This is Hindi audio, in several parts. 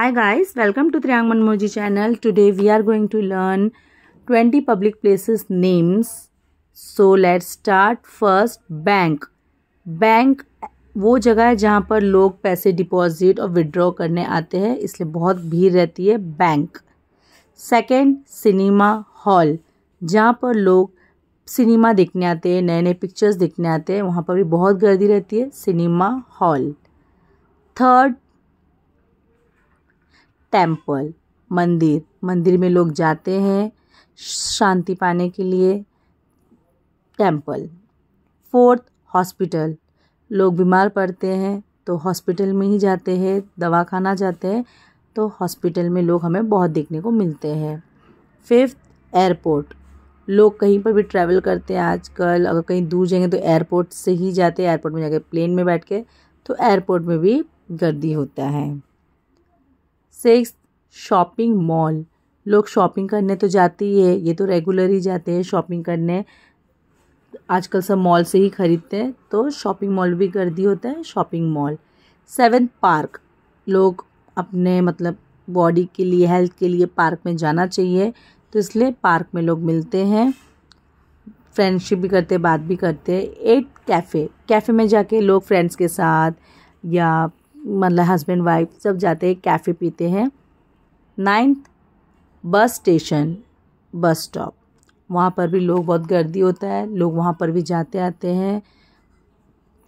Hi guys, welcome to Triang Manmoji channel. Today we are going to learn 20 public places names. So let's start first bank. Bank वो जगह है जहाँ पर लोग पैसे डिपॉजिट और विड्रॉ करने आते हैं इसलिए बहुत भीड़ रहती है बैंक सेकंड सिनेमा हॉल जहाँ पर लोग सिनेमा देखने आते हैं नए नए पिक्चर्स देखने आते हैं वहाँ पर भी बहुत गर्दी रहती है सिनेमा हॉल थर्ड टेम्पल मंदिर मंदिर में लोग जाते हैं शांति पाने के लिए टेम्पल फोर्थ हॉस्पिटल लोग बीमार पड़ते हैं तो हॉस्पिटल में ही जाते हैं दवा खाना जाते हैं तो हॉस्पिटल में लोग हमें बहुत देखने को मिलते हैं फिफ्थ एयरपोर्ट लोग कहीं पर भी ट्रैवल करते हैं आजकल अगर कहीं दूर जाएंगे तो एयरपोर्ट से ही जाते हैं एयरपोर्ट में जाकर प्लेन में बैठ के तो एयरपोर्ट में भी गर्दी होता है सिक्स शॉपिंग मॉल लोग शॉपिंग करने तो जाते ही है ये तो रेगुलर ही जाते हैं शॉपिंग करने आजकल सब मॉल से ही ख़रीदते हैं तो शॉपिंग मॉल भी कर दी होता है शॉपिंग मॉल सेवन पार्क लोग अपने मतलब बॉडी के लिए हेल्थ के लिए पार्क में जाना चाहिए तो इसलिए पार्क में लोग मिलते हैं फ्रेंडशिप भी करते हैं बात भी करते हैं एट कैफ़े कैफ़े में जाके लोग फ्रेंड्स के साथ या मतलब हस्बैंड वाइफ सब जाते हैं कैफ़े पीते हैं ninth bus station bus stop वहाँ पर भी लोग बहुत गर्दी होता है लोग वहाँ पर भी जाते आते हैं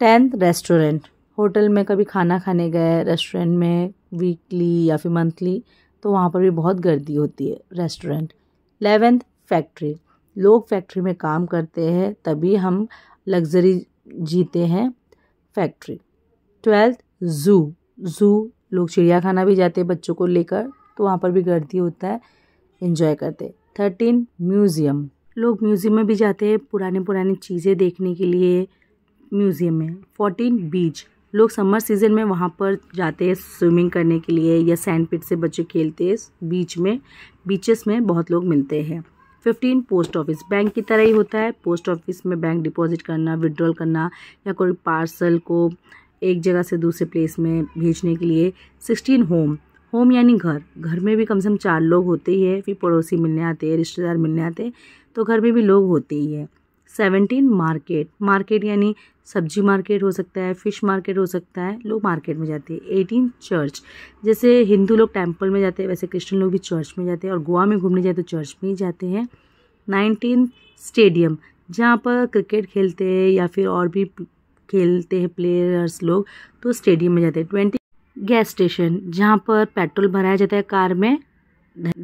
टेंथ रेस्टोरेंट होटल में कभी खाना खाने गए रेस्टोरेंट में वीकली या फिर मंथली तो वहाँ पर भी बहुत गर्दी होती है रेस्टोरेंट एलेवेंथ फैक्ट्री लोग फैक्ट्री में काम करते हैं तभी हम लग्जरी जीते हैं फैक्ट्री ट्वेल्थ ज़ू ज़ू लोग चिड़ियाखाना भी जाते हैं बच्चों को लेकर तो वहाँ पर भी गर्दी होता है इन्जॉय करते थर्टीन म्यूज़ियम लोग म्यूज़ियम में भी जाते हैं पुराने पुराने चीज़ें देखने के लिए म्यूज़ियम में फोर्टीन बीच लोग समर सीज़न में वहाँ पर जाते हैं स्विमिंग करने के लिए या सैंड पिट से बच्चे खेलते हैं बीच में बीचेस में बहुत लोग मिलते हैं फिफ्टीन पोस्ट ऑफिस बैंक की तरह ही होता है पोस्ट ऑफिस में बैंक डिपॉजिट करना विड्रॉल करना या कोई पार्सल को एक जगह से दूसरे प्लेस में भेजने के लिए सिक्सटीन होम होम यानी घर घर में भी कम से कम चार लोग होते ही है फिर पड़ोसी मिलने आते हैं रिश्तेदार मिलने आते हैं तो घर में भी लोग होते ही है सेवनटीन मार्केट मार्केट यानी सब्जी मार्केट हो सकता है फिश मार्केट हो सकता है लोग मार्केट में जाते हैं एटीन चर्च जैसे हिंदू लोग टेम्पल में जाते हैं वैसे क्रिश्चियन लोग भी चर्च में जाते हैं और गोवा में घूमने जाए तो चर्च में ही जाते हैं नाइनटीन स्टेडियम जहाँ पर क्रिकेट खेलते हैं या फिर और भी खेलते हैं प्लेयर्स लोग तो स्टेडियम में जाते हैं ट्वेंटी गैस स्टेशन जहाँ पर पेट्रोल भराया जाता है कार में